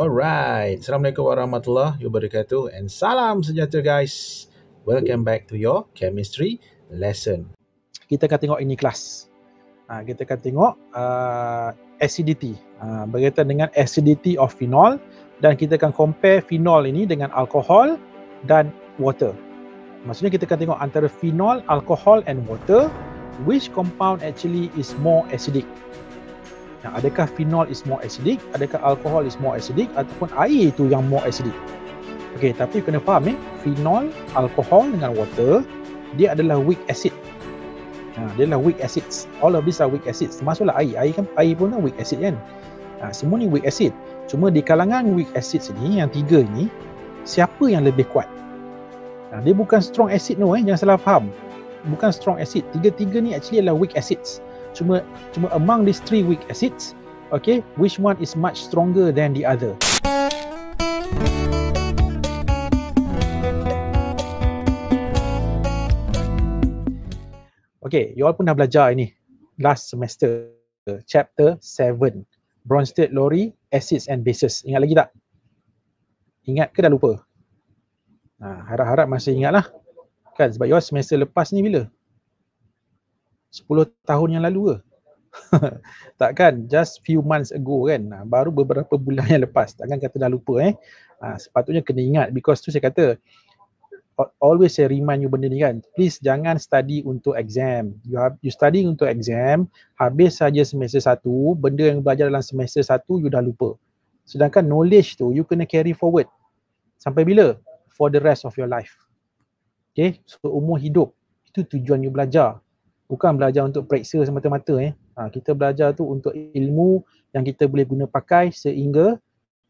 Alright. Assalamualaikum warahmatullahi wabarakatuh and salam sejahtera guys. Welcome back to your chemistry lesson. Kita akan tengok ini kelas. Ha, kita akan tengok uh, acidity. Ha, berkaitan dengan acidity of phenol dan kita akan compare phenol ini dengan alkohol dan water. Maksudnya kita akan tengok antara phenol, alkohol and water which compound actually is more acidic yang adakah phenol is more acidic, adakah alkohol is more acidic ataupun air itu yang more acidic. Okey, tapi kena faham eh, phenol, alkohol dengan water, dia adalah weak acid. Ha, dia adalah weak acids. All of these are weak acids. Termasuklah air. Air kan air pun kan weak acid kan. Ha, semua ni weak acid. Cuma di kalangan weak acid sini yang tiga ni, siapa yang lebih kuat? Ha, dia bukan strong acid tu no, eh, jangan salah faham. Bukan strong acid. Tiga-tiga ni actually adalah weak acids cuma cuma among these three weak acids okay which one is much stronger than the other Okay, you all pun dah belajar ini last semester chapter 7 Bronsted Lowry acids and bases. Ingat lagi tak? Ingat ke dah lupa? Ha, harap-harap masih ingat lah. Kan sebab you all semester lepas ni bila? Sepuluh tahun yang lalu ke? Takkan just few months ago kan ah, Baru beberapa bulan yang lepas Takkan kata dah lupa eh ha, Sepatutnya kena ingat Because tu saya kata Always saya remind you benda ni kan Please jangan study untuk exam You have, you study untuk exam Habis saja semester satu. Benda yang belajar dalam semester satu You dah lupa Sedangkan knowledge tu You kena carry forward Sampai bila? For the rest of your life Okay So umur hidup Itu tujuan you belajar bukan belajar untuk periksa semata-mata ya. Ha, kita belajar tu untuk ilmu yang kita boleh guna pakai sehingga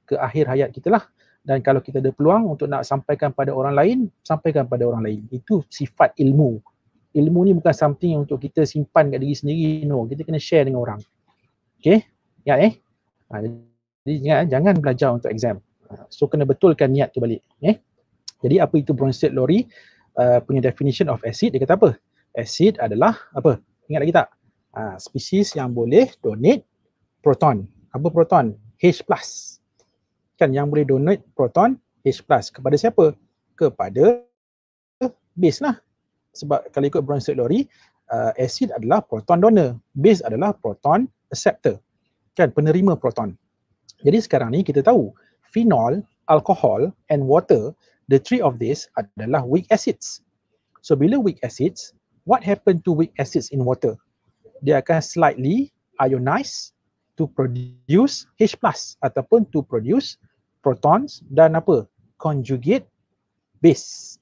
ke akhir hayat kita lah. Dan kalau kita ada peluang untuk nak sampaikan pada orang lain, sampaikan pada orang lain. Itu sifat ilmu. Ilmu ni bukan something untuk kita simpan kat diri sendiri. No, kita kena share dengan orang. Okay? Ingat ya, eh? Ha, jadi ingat, eh, jangan belajar untuk exam. Ha, so kena betulkan niat tu balik. Eh? Jadi apa itu bronzed lorry? Uh, punya definition of acid dia kata apa? acid adalah apa? Ingat lagi tak? Ha, species yang boleh donate proton. Apa proton? H+. Kan yang boleh donate proton H+. Kepada siapa? Kepada base lah. Sebab kalau ikut Bronsted lori uh, acid adalah proton donor. Base adalah proton acceptor. Kan penerima proton. Jadi sekarang ni kita tahu phenol, alcohol and water, the three of these adalah weak acids. So bila weak acids, what happen to weak acids in water? They akan slightly ionize to produce H+, plus ataupun to produce protons dan apa? Conjugate base.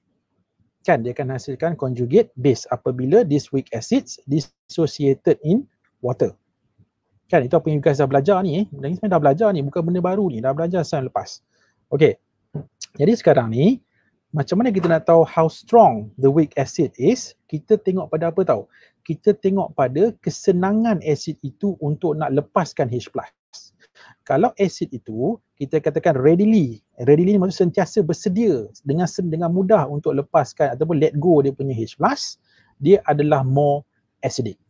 Kan, dia akan hasilkan conjugate base apabila this weak acids dissociated in water. Kan, itu apa yang you guys dah belajar ni. Dan eh? ini sebenarnya dah belajar ni, bukan benda baru ni. Dah belajar sebulan lepas. Okay. Jadi sekarang ni, macam mana kita nak tahu how strong the weak acid is? Kita tengok pada apa tahu? Kita tengok pada kesenangan acid itu untuk nak lepaskan H+. Kalau acid itu kita katakan readily, readily ni maksudnya sentiasa bersedia dengan dengan mudah untuk lepaskan ataupun let go dia punya H+, dia adalah more acidic.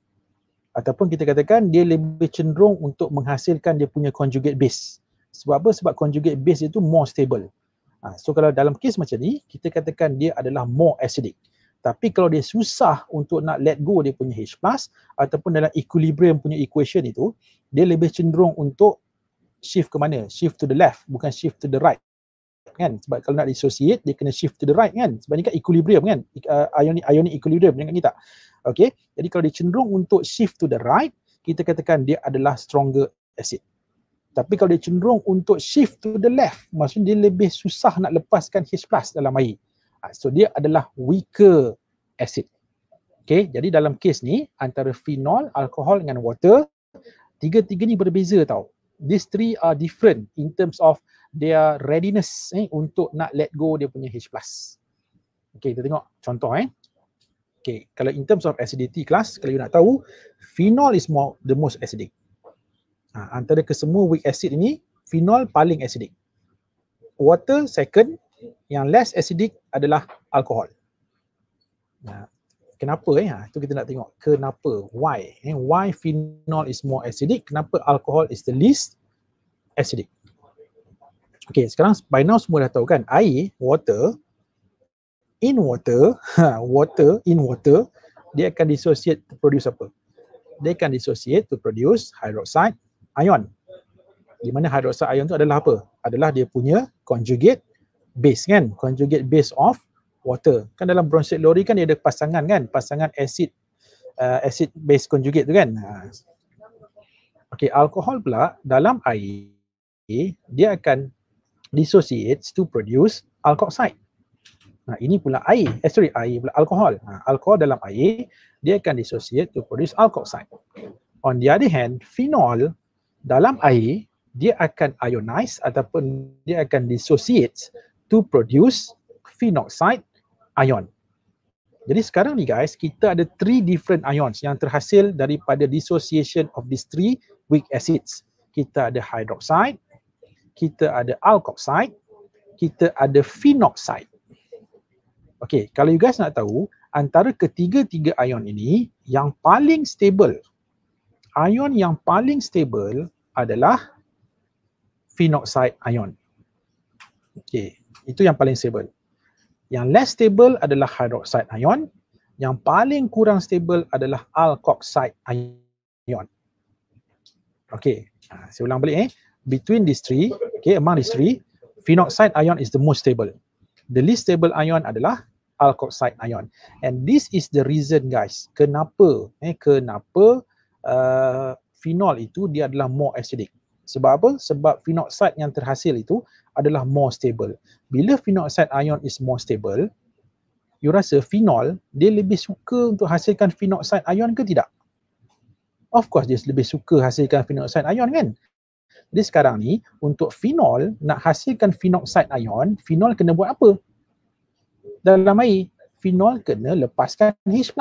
Ataupun kita katakan dia lebih cenderung untuk menghasilkan dia punya conjugate base. Sebab apa? Sebab conjugate base itu more stable. Ha, so kalau dalam kes macam ni, kita katakan dia adalah more acidic. Tapi kalau dia susah untuk nak let go dia punya H+, ataupun dalam equilibrium punya equation itu, dia lebih cenderung untuk shift ke mana? Shift to the left, bukan shift to the right kan sebab kalau nak dissociate dia kena shift to the right kan sebab ni kan equilibrium kan uh, ionic ionic equilibrium dengan kita Okay, jadi kalau dia cenderung untuk shift to the right kita katakan dia adalah stronger acid tapi kalau dia cenderung untuk shift to the left, maksudnya dia lebih susah nak lepaskan H plus dalam air. Ah, so dia adalah weaker acid. Okay, jadi dalam kes ni antara phenol, alkohol dengan water, tiga-tiga ni berbeza tau. These three are different in terms of their readiness eh, untuk nak let go dia punya H plus. Okay, kita tengok contoh eh. Okay, kalau in terms of acidity class, kalau you nak tahu, phenol is more the most acidic. Ha, antara kesemua weak acid ini, phenol paling acidic. Water second, yang less acidic adalah alkohol. Ha, kenapa eh? Ha, itu kita nak tengok kenapa, why. Eh? Why phenol is more acidic, kenapa alkohol is the least acidic. Okay, sekarang by now semua dah tahu kan, air, water, in water, ha, water, in water, dia akan dissociate to produce apa? Dia akan dissociate to produce hydroxide, ion. Di mana hidroksa ion tu adalah apa? Adalah dia punya conjugate base kan? Conjugate base of water. Kan dalam bronchial lori kan dia ada pasangan kan? Pasangan acid uh, acid base conjugate tu kan? Ha. Okay, alkohol pula dalam air dia akan dissociates to produce alkoxide. Nah, ini pula air. Eh, sorry, air pula alkohol. Ha, alkohol dalam air, dia akan dissociate to produce alkoxide. On the other hand, phenol dalam air dia akan ionize ataupun dia akan dissociate to produce phenoxide ion. Jadi sekarang ni guys, kita ada three different ions yang terhasil daripada dissociation of these three weak acids. Kita ada hydroxide, kita ada alkoxide, kita ada phenoxide. Okay, kalau you guys nak tahu, antara ketiga-tiga ion ini yang paling stable ion yang paling stable adalah phenoxide ion. Okey, itu yang paling stable. Yang less stable adalah hydroxide ion. Yang paling kurang stable adalah alkoxide ion. Okey, ha, saya ulang balik eh. Between these three, okay, among these three, phenoxide ion is the most stable. The least stable ion adalah alkoxide ion. And this is the reason guys, kenapa, eh, kenapa uh, phenol itu dia adalah more acidic. Sebab apa? Sebab phenoxide yang terhasil itu adalah more stable. Bila phenoxide ion is more stable, you rasa phenol dia lebih suka untuk hasilkan phenoxide ion ke tidak? Of course dia lebih suka hasilkan phenoxide ion kan? Jadi sekarang ni untuk phenol nak hasilkan phenoxide ion, phenol kena buat apa? Dalam air, phenol kena lepaskan H+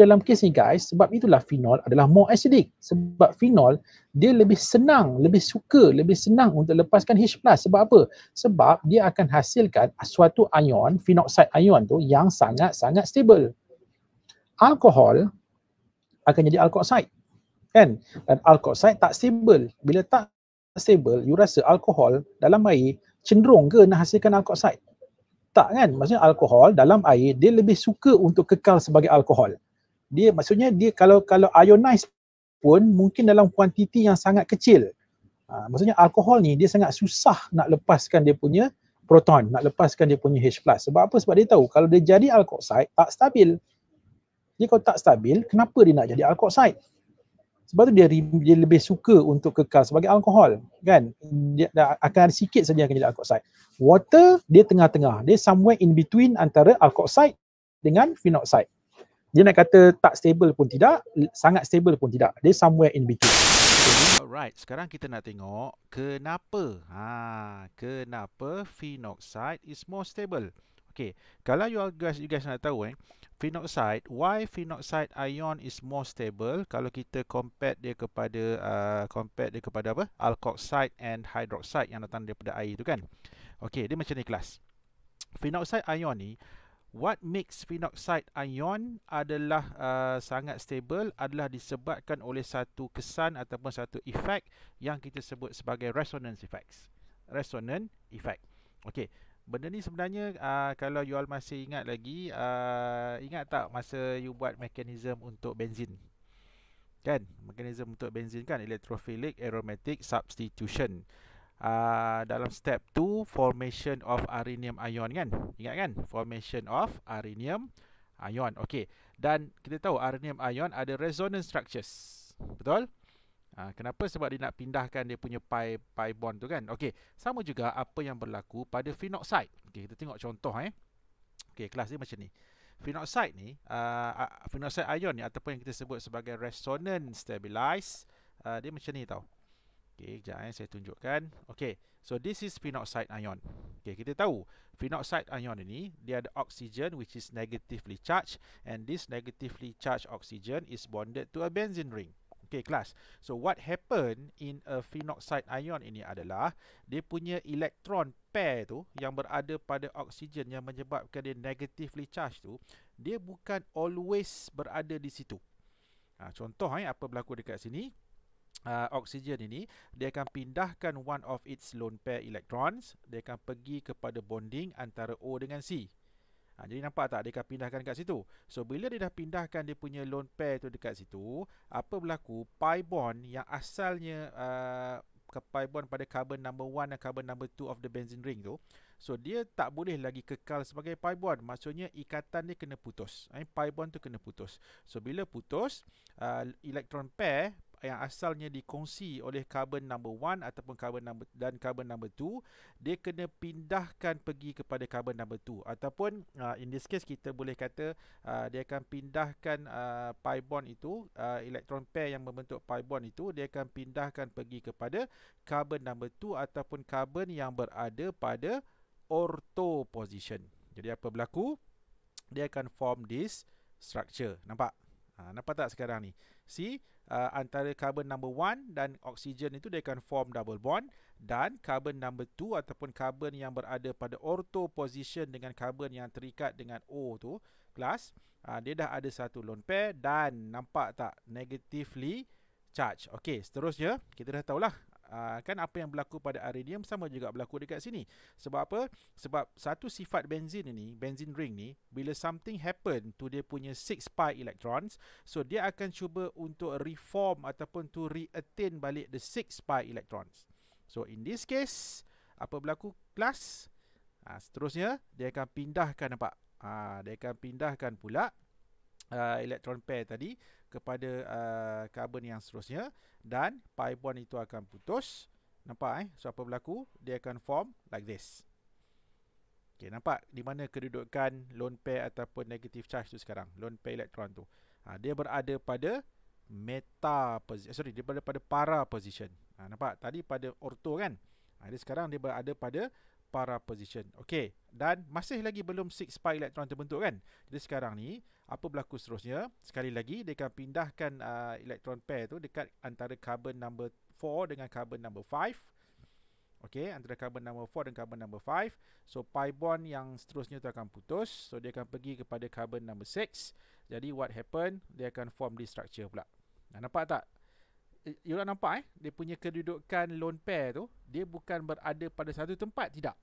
dalam kes ni guys sebab itulah phenol adalah more acidic sebab phenol dia lebih senang lebih suka lebih senang untuk lepaskan H+ sebab apa sebab dia akan hasilkan suatu ion phenoxide ion tu yang sangat-sangat stable alkohol akan jadi alkoxide kan dan alkoxide tak stable bila tak stable you rasa alkohol dalam air cenderung ke nak hasilkan alkoxide tak kan maksudnya alkohol dalam air dia lebih suka untuk kekal sebagai alkohol dia maksudnya dia kalau kalau ionize pun mungkin dalam kuantiti yang sangat kecil. Ha, maksudnya alkohol ni dia sangat susah nak lepaskan dia punya proton, nak lepaskan dia punya H+. Sebab apa? Sebab dia tahu kalau dia jadi alkoxide tak stabil. Dia kalau tak stabil, kenapa dia nak jadi alkoxide? Sebab tu dia, dia lebih suka untuk kekal sebagai alkohol kan dia, dah, akan ada sikit saja akan jadi alkoxide water dia tengah-tengah dia somewhere in between antara alkoxide dengan phenoxide dia nak kata tak stable pun tidak, sangat stable pun tidak. Dia somewhere in between. Alright, sekarang kita nak tengok kenapa ha, kenapa phenoxide is more stable. Okay, kalau you guys you guys nak tahu eh, phenoxide, why phenoxide ion is more stable kalau kita compare dia kepada uh, compare dia kepada apa? Alkoxide and hydroxide yang datang daripada air tu kan. Okay, dia macam ni kelas. Phenoxide ion ni, What makes phenoxide ion adalah uh, sangat stable adalah disebabkan oleh satu kesan ataupun satu efek yang kita sebut sebagai resonance effects. Resonance effect. Okey. Benda ni sebenarnya uh, kalau you all masih ingat lagi uh, ingat tak masa you buat mekanisme untuk benzin? Kan? Mekanisme untuk benzin kan electrophilic aromatic substitution. Uh, dalam step 2 formation of arenium ion kan ingat kan formation of arenium ion okey dan kita tahu arenium ion ada resonance structures betul ha, kenapa sebab dia nak pindahkan dia punya pi pi bond tu kan okey sama juga apa yang berlaku pada phenoxide okey kita tengok contoh eh okey kelas dia macam ni phenoxide ni uh, phenoxide ion ni ataupun yang kita sebut sebagai resonance stabilize uh, dia macam ni tau Okey, kejap eh, saya tunjukkan. Okey, so this is phenoxide ion. Okey, kita tahu phenoxide ion ini, dia ada oxygen which is negatively charged and this negatively charged oxygen is bonded to a benzene ring. Okey, kelas. So, what happen in a phenoxide ion ini adalah dia punya elektron pair tu yang berada pada oksigen yang menyebabkan dia negatively charged tu, dia bukan always berada di situ. Ha, contoh, eh, apa berlaku dekat sini? uh, oksigen ini dia akan pindahkan one of its lone pair electrons dia akan pergi kepada bonding antara O dengan C ha, jadi nampak tak dia akan pindahkan dekat situ so bila dia dah pindahkan dia punya lone pair tu dekat situ apa berlaku pi bond yang asalnya uh, ke pi bond pada carbon number 1 dan carbon number 2 of the benzene ring tu so dia tak boleh lagi kekal sebagai pi bond maksudnya ikatan dia kena putus eh, pi bond tu kena putus so bila putus uh, electron pair yang asalnya dikongsi oleh carbon number 1 ataupun carbon number dan carbon number 2 dia kena pindahkan pergi kepada carbon number 2 ataupun uh, in this case kita boleh kata uh, dia akan pindahkan uh, pi bond itu uh, electron pair yang membentuk pi bond itu dia akan pindahkan pergi kepada carbon number 2 ataupun carbon yang berada pada ortho position. Jadi apa berlaku? Dia akan form this structure. Nampak? Ha, nampak tak sekarang ni? See, uh, antara carbon number one dan oksigen itu dia akan form double bond dan carbon number two ataupun carbon yang berada pada ortho position dengan carbon yang terikat dengan O tu, kelas, uh, dia dah ada satu lone pair dan nampak tak negatively charged. Okey, seterusnya kita dah tahulah Ah, kan apa yang berlaku pada arenium sama juga berlaku dekat sini. Sebab apa? Sebab satu sifat benzin ini benzin ring ni, bila something happen to dia punya 6 pi electrons, so dia akan cuba untuk reform ataupun to reattain balik the 6 pi electrons. So in this case, apa berlaku plus Ha, seterusnya, dia akan pindahkan nampak? Ha, dia akan pindahkan pula uh, elektron pair tadi kepada uh, karbon uh, yang seterusnya dan pi bond itu akan putus. Nampak eh? So apa berlaku? Dia akan form like this. Okay, nampak di mana kedudukan lone pair ataupun negative charge tu sekarang? Lone pair elektron tu. Ha, dia berada pada meta position. Eh, sorry, dia berada pada para position. Ha, nampak? Tadi pada ortho kan? Ha, dia sekarang dia berada pada para position. Okey, dan masih lagi belum six pi elektron terbentuk kan? Jadi sekarang ni apa berlaku seterusnya? Sekali lagi dia akan pindahkan uh, elektron pair tu dekat antara carbon number 4 dengan carbon number 5. Okey, antara carbon number 4 dan carbon number 5. So pi bond yang seterusnya tu akan putus. So dia akan pergi kepada carbon number 6. Jadi what happen? Dia akan form this structure pula. Nah, nampak tak? Eh, you orang nampak eh dia punya kedudukan lone pair tu dia bukan berada pada satu tempat tidak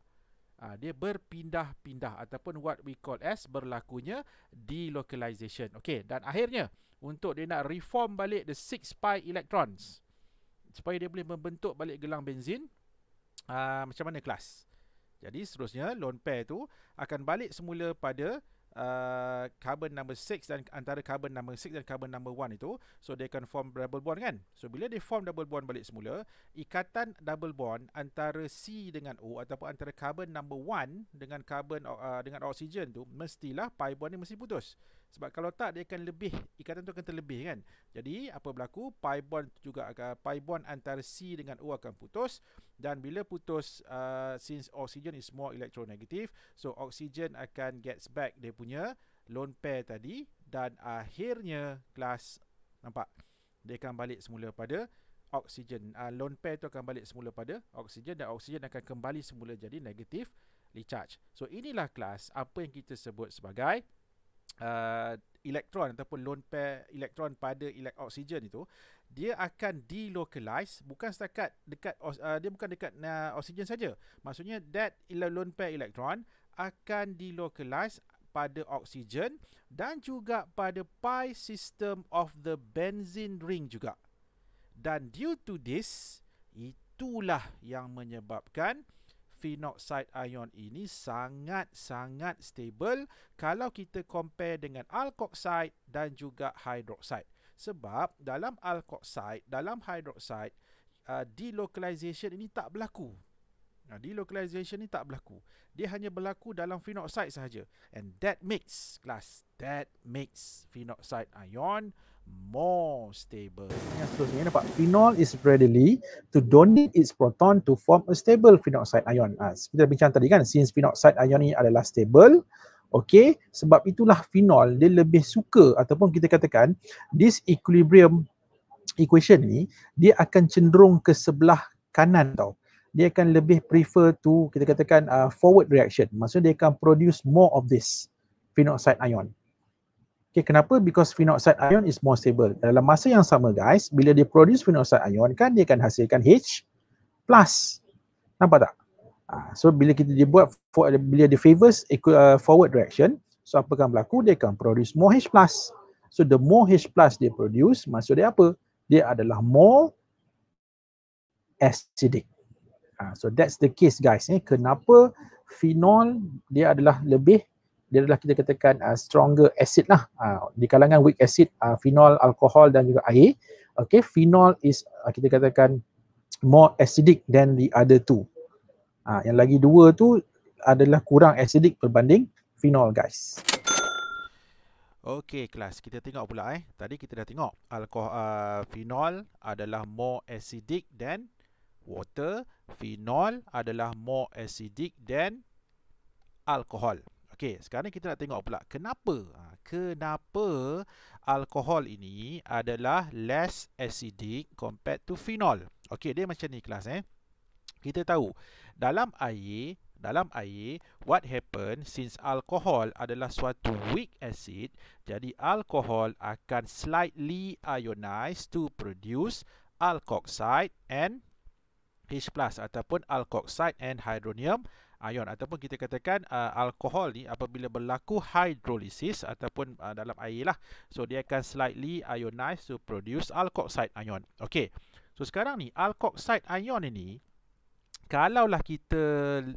uh, dia berpindah-pindah ataupun what we call as berlakunya delocalization okey dan akhirnya untuk dia nak reform balik the six pi electrons supaya dia boleh membentuk balik gelang benzin uh, macam mana kelas jadi seterusnya lone pair tu akan balik semula pada Uh, carbon number 6 dan antara carbon number 6 dan carbon number 1 itu so they can form double bond kan so bila they form double bond balik semula ikatan double bond antara C dengan O ataupun antara carbon number 1 dengan carbon uh, dengan oksigen tu mestilah pi bond ni mesti putus sebab kalau tak dia akan lebih ikatan tu akan terlebih kan jadi apa berlaku pi bond juga akan pi bond antara C dengan O akan putus dan bila putus uh, since oxygen is more electronegative so oxygen akan gets back dia punya lone pair tadi dan akhirnya kelas nampak dia akan balik semula pada oksigen uh, lone pair tu akan balik semula pada oksigen dan oksigen akan kembali semula jadi negatif charged. So inilah kelas apa yang kita sebut sebagai Uh, elektron ataupun lone pair elektron pada elek oksigen itu dia akan delocalize bukan setakat dekat uh, dia bukan dekat uh, oksigen saja maksudnya that lone pair elektron akan delocalize pada oksigen dan juga pada pi system of the benzene ring juga dan due to this itulah yang menyebabkan phenoxide ion ini sangat-sangat stable kalau kita compare dengan alkoxide dan juga hydroxide. Sebab dalam alkoxide, dalam hydroxide, uh, delocalization ini tak berlaku. Uh, delocalization ini tak berlaku. Dia hanya berlaku dalam phenoxide sahaja. And that makes, class, that makes phenoxide ion more stable. Yang ini, nampak phenol is readily to donate its proton to form a stable phenoxide ion. Ha, kita dah bincang tadi kan since phenoxide ion ni adalah stable Okay, sebab itulah phenol dia lebih suka ataupun kita katakan this equilibrium equation ni dia akan cenderung ke sebelah kanan tau. Dia akan lebih prefer to kita katakan uh, forward reaction. Maksudnya dia akan produce more of this phenoxide ion. Okay, kenapa? Because phenoxide ion is more stable. Dalam masa yang sama guys, bila dia produce phenoxide ion kan, dia akan hasilkan H plus. Nampak tak? Uh, so, bila kita dibuat, for, bila dia favors uh, forward reaction, so apa akan berlaku? Dia akan produce more H plus. So, the more H plus dia produce, maksud dia apa? Dia adalah more acidic. Uh, so, that's the case guys. Eh. Kenapa phenol dia adalah lebih dia adalah kita katakan uh, stronger acid lah. Uh, di kalangan weak acid, uh, phenol, alkohol dan juga air. Okay, phenol is uh, kita katakan more acidic than the other two. Uh, yang lagi dua tu adalah kurang acidic berbanding phenol guys. Okey, kelas, kita tengok pula eh. Tadi kita dah tengok alkohol, uh, phenol adalah more acidic than water. Phenol adalah more acidic than alkohol. Okey, sekarang kita nak tengok pula kenapa ha, kenapa alkohol ini adalah less acidic compared to phenol. Okey, dia macam ni kelas eh. Kita tahu dalam air dalam air, what happen since alcohol adalah suatu weak acid, jadi alkohol akan slightly ionize to produce alkoxide and H+, ataupun alkoxide and hydronium ion ataupun kita katakan uh, alkohol ni apabila berlaku hidrolisis ataupun uh, dalam air lah so dia akan slightly ionize to produce alkoxide ion okey so sekarang ni alkoxide ion ini kalaulah kita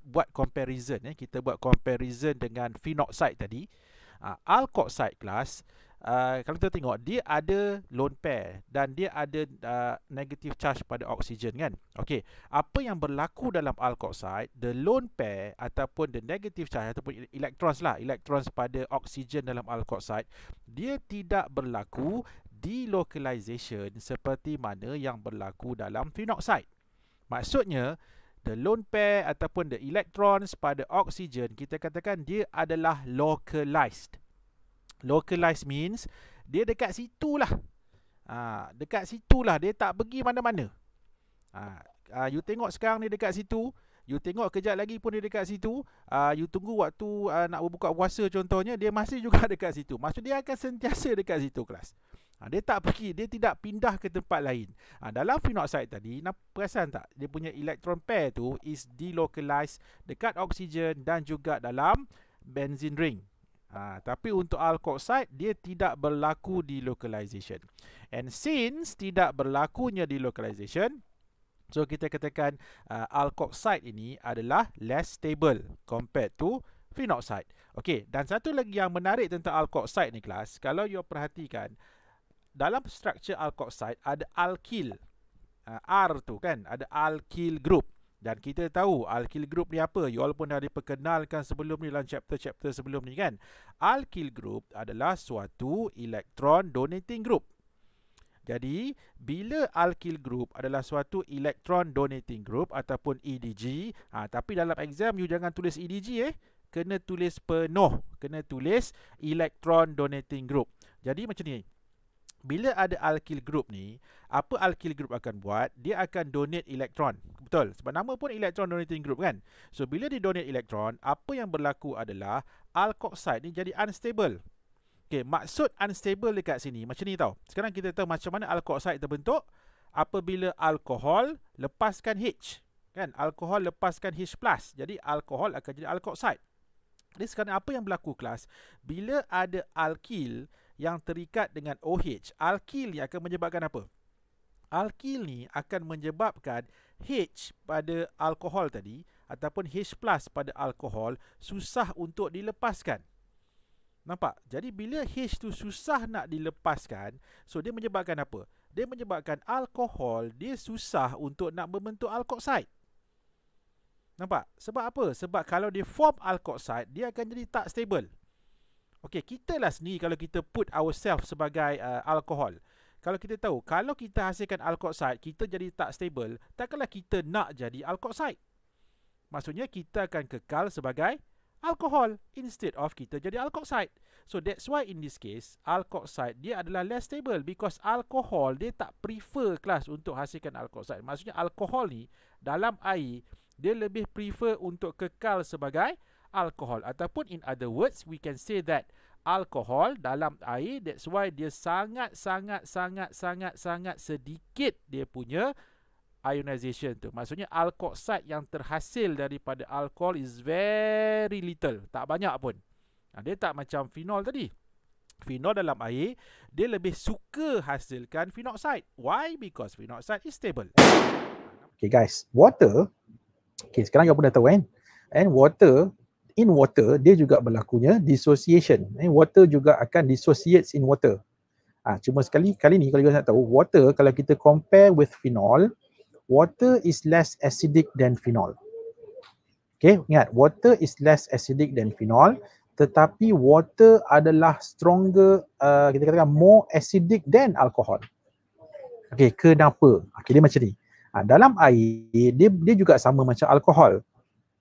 buat comparison eh, kita buat comparison dengan phenoxide tadi uh, alkoxide class uh, kalau kita tengok dia ada lone pair dan dia ada uh, negative charge pada oksigen kan okey apa yang berlaku dalam alkoxide the lone pair ataupun the negative charge ataupun electrons lah electrons pada oksigen dalam alkoxide dia tidak berlaku di delocalization seperti mana yang berlaku dalam phenoxide maksudnya the lone pair ataupun the electrons pada oksigen kita katakan dia adalah localized Localized means dia dekat situ lah. Ha, dekat situ lah. Dia tak pergi mana-mana. Ha, ha, you tengok sekarang ni dekat situ. You tengok kejap lagi pun dia dekat situ. Uh, you tunggu waktu uh, nak berbuka puasa contohnya. Dia masih juga dekat situ. Maksud dia akan sentiasa dekat situ kelas. Ha, dia tak pergi. Dia tidak pindah ke tempat lain. Ha, dalam phenoxide tadi, nak perasan tak? Dia punya electron pair tu is delocalized dekat oksigen dan juga dalam benzene ring. Ha, tapi untuk alkoxide, dia tidak berlaku di localization. And since tidak berlakunya di localization, so kita katakan uh, alkoxide ini adalah less stable compared to phenoxide. Okay, dan satu lagi yang menarik tentang alkoxide ni kelas, kalau you perhatikan, dalam structure alkoxide ada alkyl, uh, R tu kan, ada alkyl group. Dan kita tahu alkyl group ni apa. You all pun dah diperkenalkan sebelum ni dalam chapter-chapter sebelum ni kan. Alkyl group adalah suatu electron donating group. Jadi, bila alkyl group adalah suatu electron donating group ataupun EDG, ha, tapi dalam exam you jangan tulis EDG eh. Kena tulis penuh. Kena tulis electron donating group. Jadi macam ni bila ada alkyl group ni, apa alkyl group akan buat? Dia akan donate elektron. Betul. Sebab nama pun elektron donating group kan. So bila dia donate elektron, apa yang berlaku adalah alkoxide ni jadi unstable. Okay, maksud unstable dekat sini macam ni tau. Sekarang kita tahu macam mana alkoxide terbentuk apabila alkohol lepaskan H. Kan? Alkohol lepaskan H+. Jadi alkohol akan jadi alkoxide. Jadi sekarang apa yang berlaku kelas? Bila ada alkyl, yang terikat dengan OH. Alkil ni akan menyebabkan apa? Alkil ni akan menyebabkan H pada alkohol tadi ataupun H plus pada alkohol susah untuk dilepaskan. Nampak? Jadi bila H tu susah nak dilepaskan, so dia menyebabkan apa? Dia menyebabkan alkohol dia susah untuk nak membentuk alkoxide. Nampak? Sebab apa? Sebab kalau dia form alkoxide, dia akan jadi tak stable. Okay, kita lah sendiri kalau kita put ourselves sebagai uh, alkohol. Kalau kita tahu, kalau kita hasilkan alkoxide, kita jadi tak stable, takkanlah kita nak jadi alkoxide. Maksudnya kita akan kekal sebagai alkohol instead of kita jadi alkoxide. So that's why in this case, alkoxide dia adalah less stable because alkohol dia tak prefer kelas untuk hasilkan alkoxide. Maksudnya alkohol ni dalam air, dia lebih prefer untuk kekal sebagai alcohol ataupun in other words we can say that alcohol dalam air that's why dia sangat sangat sangat sangat sangat sedikit dia punya ionization tu maksudnya alkoxide yang terhasil daripada alkohol is very little tak banyak pun ha, dia tak macam phenol tadi phenol dalam air dia lebih suka hasilkan phenoxide why because phenoxide is stable okay guys water okay sekarang kau pun dah tahu kan and water in water dia juga berlakunya dissociation eh, water juga akan dissociates in water ah ha, cuma sekali kali ni kalau kita nak tahu water kalau kita compare with phenol water is less acidic than phenol Okay, ingat water is less acidic than phenol tetapi water adalah stronger uh, kita katakan more acidic than alcohol Okay, kenapa okey dia ha, macam ni ha, dalam air dia dia juga sama macam alkohol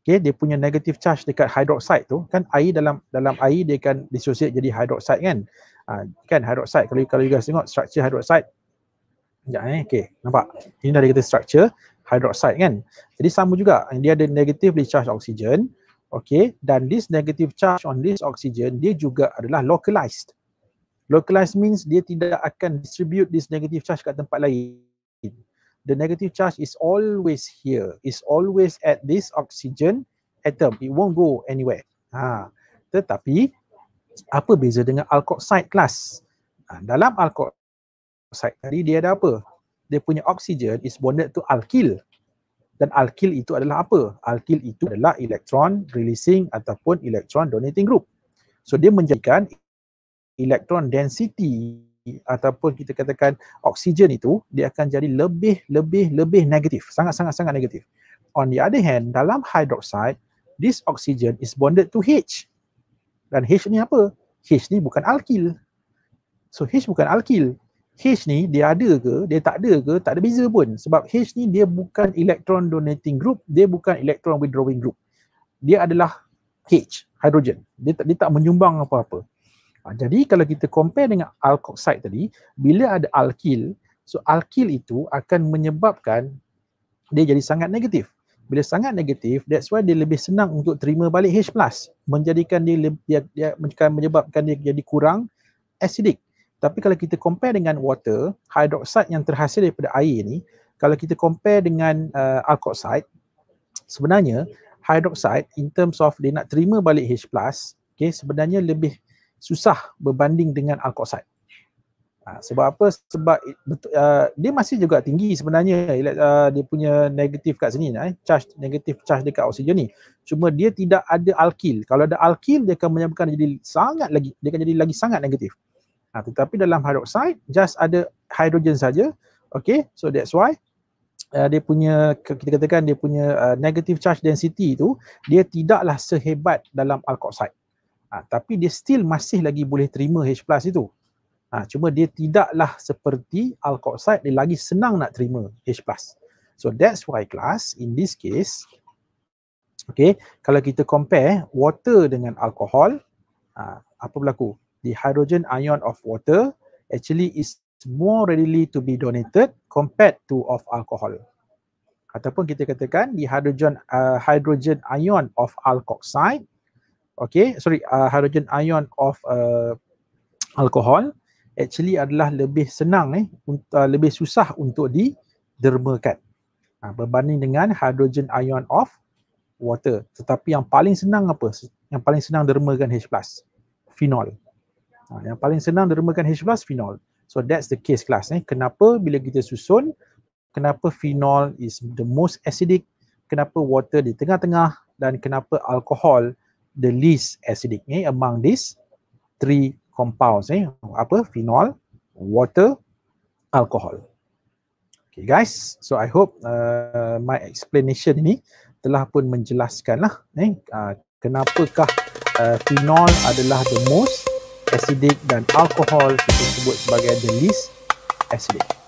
okay, dia punya negative charge dekat hydroxide tu kan air dalam dalam air dia akan dissociate jadi hydroxide kan ha, kan hydroxide kalau kalau you guys tengok structure hydroxide Sekejap eh, okay. nampak ini dah kata structure hydroxide kan jadi sama juga dia ada negatively charged oxygen okay dan this negative charge on this oxygen dia juga adalah localized localized means dia tidak akan distribute this negative charge kat tempat lain the negative charge is always here It's always at this oxygen atom it won't go anywhere ha tetapi apa beza dengan alkoxide kelas ha, dalam alkoxide tadi dia ada apa dia punya oksigen is bonded to alkyl dan alkyl itu adalah apa alkyl itu adalah electron releasing ataupun electron donating group so dia menjadikan electron density ataupun kita katakan oksigen itu dia akan jadi lebih lebih lebih negatif sangat sangat sangat negatif on the other hand dalam hydroxide this oxygen is bonded to H dan H ni apa H ni bukan alkil so H bukan alkil H ni dia ada ke dia tak ada ke tak ada beza pun sebab H ni dia bukan electron donating group dia bukan electron withdrawing group dia adalah H hydrogen dia tak dia tak menyumbang apa-apa Ha, jadi kalau kita compare dengan alkoxide tadi, bila ada alkil, so alkil itu akan menyebabkan dia jadi sangat negatif. Bila sangat negatif, that's why dia lebih senang untuk terima balik H+, menjadikan dia, dia, dia menyebabkan dia jadi kurang asidik. Tapi kalau kita compare dengan water, hidroxide yang terhasil daripada air ini, kalau kita compare dengan uh, alkoxide, sebenarnya hidroxide in terms of dia nak terima balik H+, okay, sebenarnya lebih susah berbanding dengan alkoxide. Ha, sebab apa? Sebab uh, dia masih juga tinggi sebenarnya uh, dia punya negatif kat sini eh, charge negatif charge dekat oksigen ni. Cuma dia tidak ada alkil. Kalau ada alkil dia akan menyebabkan jadi sangat lagi dia akan jadi lagi sangat negatif. Ha, tetapi dalam hydroxide, just ada hidrogen saja. Okay, so that's why Uh, dia punya kita katakan dia punya uh, negative charge density tu dia tidaklah sehebat dalam alkoxide ha, tapi dia still masih lagi boleh terima H plus itu. Ha, cuma dia tidaklah seperti alkoxide, dia lagi senang nak terima H plus. So that's why class, in this case, okay, kalau kita compare water dengan alkohol, ha, apa berlaku? The hydrogen ion of water actually is more readily to be donated compared to of alcohol. Ataupun kita katakan the hydrogen uh, hydrogen ion of alkoxide okay sorry uh, hydrogen ion of uh, alcohol actually adalah lebih senang eh uh, lebih susah untuk didermakan uh, berbanding dengan hydrogen ion of water tetapi yang paling senang apa yang paling senang dermakan H+ phenol uh, yang paling senang dermakan H+ phenol so that's the case class eh kenapa bila kita susun kenapa phenol is the most acidic kenapa water di tengah-tengah dan kenapa alkohol the least acidic eh, among these three compounds eh apa phenol water alcohol okay guys so i hope uh, my explanation ini telah pun menjelaskanlah eh uh, kenapakah uh, phenol adalah the most acidic dan alcohol disebut sebagai the least acidic